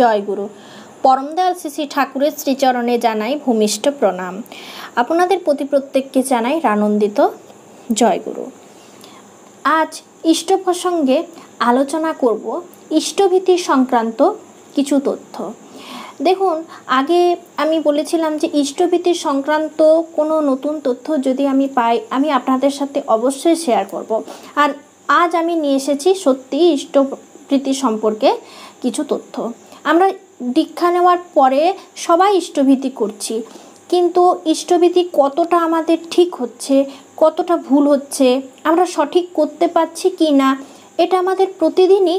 জয়গুরু পরমদয়াল শ্রী ঠাকুরের শ্রীচরণে জানাই ভূমিষ্ঠ প্রণাম আপনাদের প্রতি প্রত্যেককে জানাই আনন্দিত জয়গুরু আজ ইষ্ট প্রসঙ্গে আলোচনা করব ইষ্টভীতি সংক্রান্ত কিছু তথ্য দেখুন আগে আমি বলেছিলাম যে ইষ্টভীতি সংক্রান্ত কোনো নতুন তথ্য যদি আমি পাই আমি আপনাদের সাথে অবশ্যই শেয়ার করব। আর আজ আমি নিয়ে এসেছি সত্যি ইষ্টভীতি সম্পর্কে কিছু তথ্য আমরা দীক্ষা নেওয়ার পরে সবাই ইষ্টভীতি করছি কিন্তু ইষ্টভীতি কতটা আমাদের ঠিক হচ্ছে কতটা ভুল হচ্ছে আমরা সঠিক করতে পারছি কি না এটা আমাদের প্রতিদিনই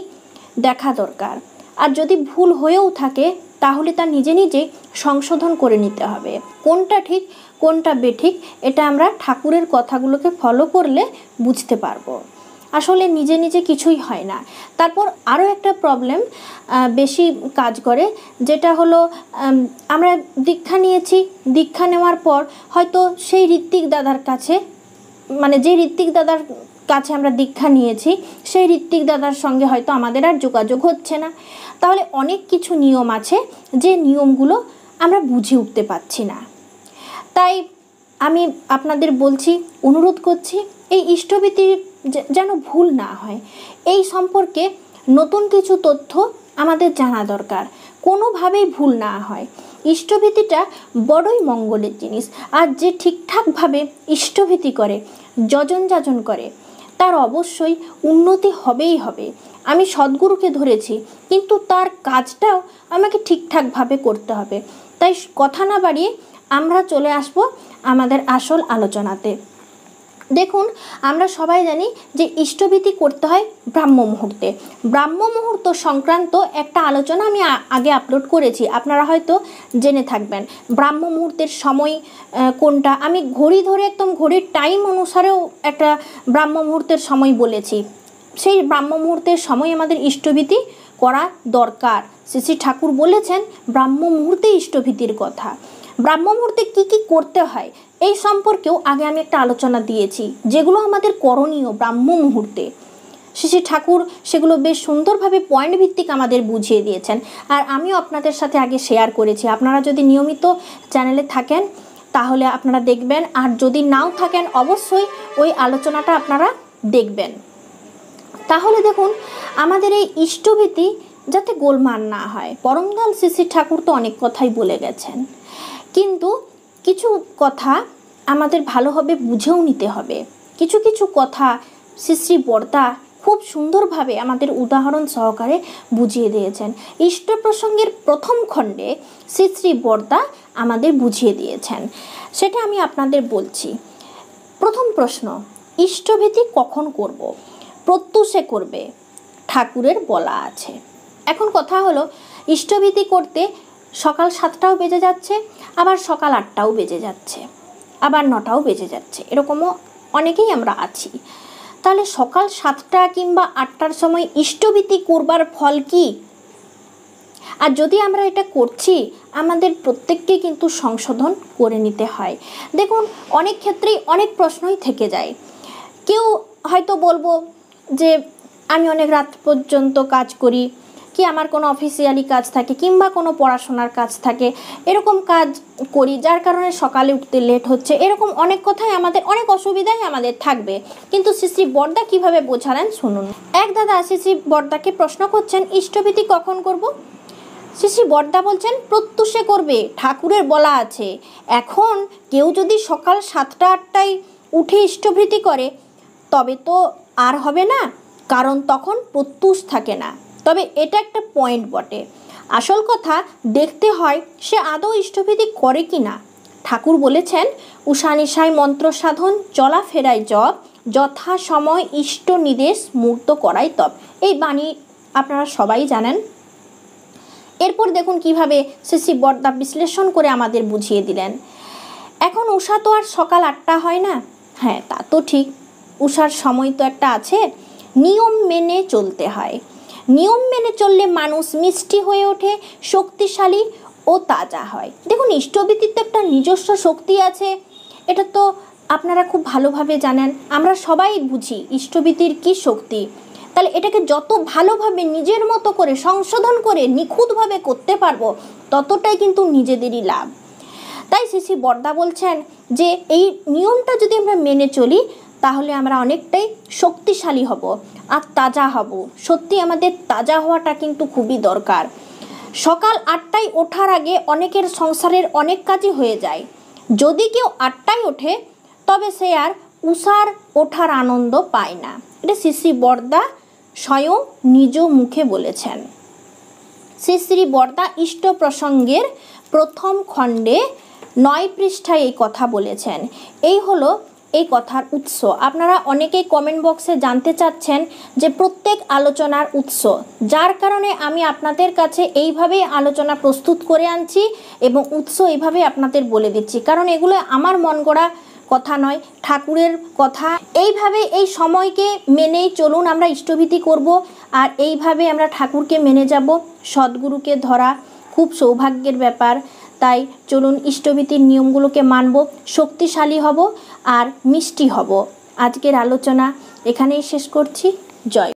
দেখা দরকার আর যদি ভুল হয়েও থাকে তাহলে তা নিজে নিজে সংশোধন করে নিতে হবে কোনটা ঠিক কোনটা বেঠিক এটা আমরা ঠাকুরের কথাগুলোকে ফলো করলে বুঝতে পারবো আসলে নিজে নিজে কিছুই হয় না তারপর আরও একটা প্রবলেম বেশি কাজ করে যেটা হলো আমরা দীক্ষা নিয়েছি দীক্ষা নেওয়ার পর হয়তো সেই ঋত্বিক দাদার কাছে মানে যে ঋত্বিক দাদার কাছে আমরা দীক্ষা নিয়েছি সেই ঋত্বিক দাদার সঙ্গে হয়তো আমাদের আর যোগাযোগ হচ্ছে না তাহলে অনেক কিছু নিয়ম আছে যে নিয়মগুলো আমরা বুঝে উঠতে পারছি না তাই আমি আপনাদের বলছি অনুরোধ করছি এই ইষ্টবীতির যেন ভুল না হয় এই সম্পর্কে নতুন কিছু তথ্য আমাদের জানা দরকার কোনোভাবেই ভুল না হয় ইষ্টভীতিটা বড়ই মঙ্গলের জিনিস আর যে ঠিকঠাকভাবে ইষ্টভীতি করে যজন যাজন করে তার অবশ্যই উন্নতি হবেই হবে আমি সদ্গুরুকে ধরেছি কিন্তু তার কাজটাও আমাকে ঠিকঠাকভাবে করতে হবে তাই কথা না বাড়িয়ে আমরা চলে আসব আমাদের আসল আলোচনাতে দেখুন আমরা সবাই জানি যে ইষ্টভীতি করতে হয় ব্রাহ্ম মুহূর্তে ব্রাহ্ম মুহূর্ত সংক্রান্ত একটা আলোচনা আমি আগে আপলোড করেছি আপনারা হয়তো জেনে থাকবেন ব্রাহ্ম মুহূর্তের সময় কোনটা আমি ঘড়ি ধরে একদম ঘড়ির টাইম অনুসারেও একটা ব্রাহ্ম মুহূর্তের সময় বলেছি সেই ব্রাহ্ম মুহূর্তের সময় আমাদের ইষ্টভীতি করা দরকার শ্রী ঠাকুর বলেছেন ব্রাহ্ম মুহূর্তে ইষ্টভীতির কথা ব্রাহ্ম মুহূর্তে কী কী করতে হয় এই সম্পর্কেও আগে আমি একটা আলোচনা দিয়েছি যেগুলো আমাদের করণীয় ব্রাহ্ম মুহূর্তে শ্রী ঠাকুর সেগুলো বেশ সুন্দরভাবে পয়েন্ট ভিত্তিক আমাদের বুঝিয়ে দিয়েছেন আর আমিও আপনাদের সাথে আগে শেয়ার করেছি আপনারা যদি নিয়মিত চ্যানেলে থাকেন তাহলে আপনারা দেখবেন আর যদি নাও থাকেন অবশ্যই ওই আলোচনাটা আপনারা দেখবেন তাহলে দেখুন আমাদের এই ইষ্টভীতি যাতে গোলমাল না হয় পরমদাল শ্রী ঠাকুর তো অনেক কথাই বলে গেছেন কিন্তু কিছু কথা আমাদের ভালোভাবে বুঝেও নিতে হবে কিছু কিছু কথা শ্রী বর্দা খুব সুন্দরভাবে আমাদের উদাহরণ সহকারে বুঝিয়ে দিয়েছেন ইষ্ট প্রসঙ্গের প্রথম খণ্ডে শ্রী শ্রী বর্দা আমাদের বুঝিয়ে দিয়েছেন সেটা আমি আপনাদের বলছি প্রথম প্রশ্ন ইষ্টভীতি কখন করব প্রত্যুষে করবে ঠাকুরের বলা আছে এখন কথা হলো ইষ্টভীতি করতে সকাল সাতটাও বেজে যাচ্ছে আবার সকাল আটটাও বেজে যাচ্ছে আবার নটাও বেজে যাচ্ছে এরকমও অনেকেই আমরা আছি তাহলে সকাল সাতটা কিংবা আটটার সময় ইষ্টবীতি করবার ফল কি আর যদি আমরা এটা করছি আমাদের প্রত্যেককে কিন্তু সংশোধন করে নিতে হয় দেখুন অনেক ক্ষেত্রেই অনেক প্রশ্নই থেকে যায় কেউ হয়তো বলবো যে আমি অনেক রাত পর্যন্ত কাজ করি কি আমার কোনো অফিসিয়ালি কাজ থাকে কিংবা কোনো পড়াশোনার কাজ থাকে এরকম কাজ করি যার কারণে সকালে উঠতে লেট হচ্ছে এরকম অনেক কথাই আমাদের অনেক অসুবিধাই আমাদের থাকবে কিন্তু শ্রী বর্দা কিভাবে বোঝালেন শুনুন এক দাদা শ্রী বর্দাকে প্রশ্ন করছেন ইষ্টভীতি কখন করব শ্রী বর্দা বলছেন প্রত্যুষে করবে ঠাকুরের বলা আছে এখন কেউ যদি সকাল সাতটা আটটায় উঠে ইষ্টভৃতি করে তবে তো আর হবে না কারণ তখন প্রত্যুষ থাকে না তবে এটা একটা পয়েন্ট বটে আসল কথা দেখতে হয় সে আদৌ ইষ্টভেদি করে কি না ঠাকুর বলেছেন উষানিশায় মন্ত্র সাধন চলাফেরায় জপ যথা সময় ইষ্ট নিদেশ মূর্ত করাই তপ এই বাণী আপনারা সবাই জানেন এরপর দেখুন কিভাবে সে শিববর্দা বিশ্লেষণ করে আমাদের বুঝিয়ে দিলেন এখন উষা তো আর সকাল আটটা হয় না হ্যাঁ তা তো ঠিক উষার সময় তো একটা আছে নিয়ম মেনে চলতে হয় নিয়ম মেনে চললে মানুষ মিষ্টি হয়ে ওঠে শক্তিশালী ও তাজা হয় দেখুন ইষ্টবিদ্যুৎ তো একটা নিজস্ব শক্তি আছে এটা তো আপনারা খুব ভালোভাবে জানেন আমরা সবাই বুঝি ইষ্টবৃত্তির কী শক্তি তাহলে এটাকে যত ভালোভাবে নিজের মতো করে সংশোধন করে নিখুঁতভাবে করতে পারবো ততটাই কিন্তু নিজেদেরই লাভ তাই শ্রী শ্রী বর্দা বলছেন যে এই নিয়মটা যদি আমরা মেনে চলি তাহলে আমরা অনেকটাই শক্তিশালী হব আর তাজা হব সত্যি আমাদের তাজা হওয়াটা কিন্তু খুবই দরকার সকাল আটটায় ওঠার আগে অনেকের সংসারের অনেক কাজই হয়ে যায় যদি কেউ আটটায় ওঠে তবে সে আর উষার ওঠার আনন্দ পায় না এটা শ্রী বর্দা স্বয়ং নিজ মুখে বলেছেন শ্রী শ্রী বর্দা ইষ্ট প্রসঙ্গের প্রথম খণ্ডে নয় পৃষ্ঠায় এই কথা বলেছেন এই হলো এই কথার উৎস আপনারা অনেকেই কমেন্ট বক্সে জানতে চাচ্ছেন যে প্রত্যেক আলোচনার উৎস যার কারণে আমি আপনাদের কাছে এইভাবেই আলোচনা প্রস্তুত করে আনছি এবং উৎস এইভাবে আপনাদের বলে দিচ্ছি কারণ এগুলো আমার মন গড়া কথা নয় ঠাকুরের কথা এইভাবে এই সময়কে মেনেই চলুন আমরা ইষ্টভীতি করব আর এইভাবে আমরা ঠাকুরকে মেনে যাব সদ্গুরুকে ধরা খুব সৌভাগ্যের ব্যাপার তাই চলুন ইষ্টভীতির নিয়মগুলোকে মানব শক্তিশালী হব আর মিষ্টি হব আজকের আলোচনা এখানেই শেষ করছি জয়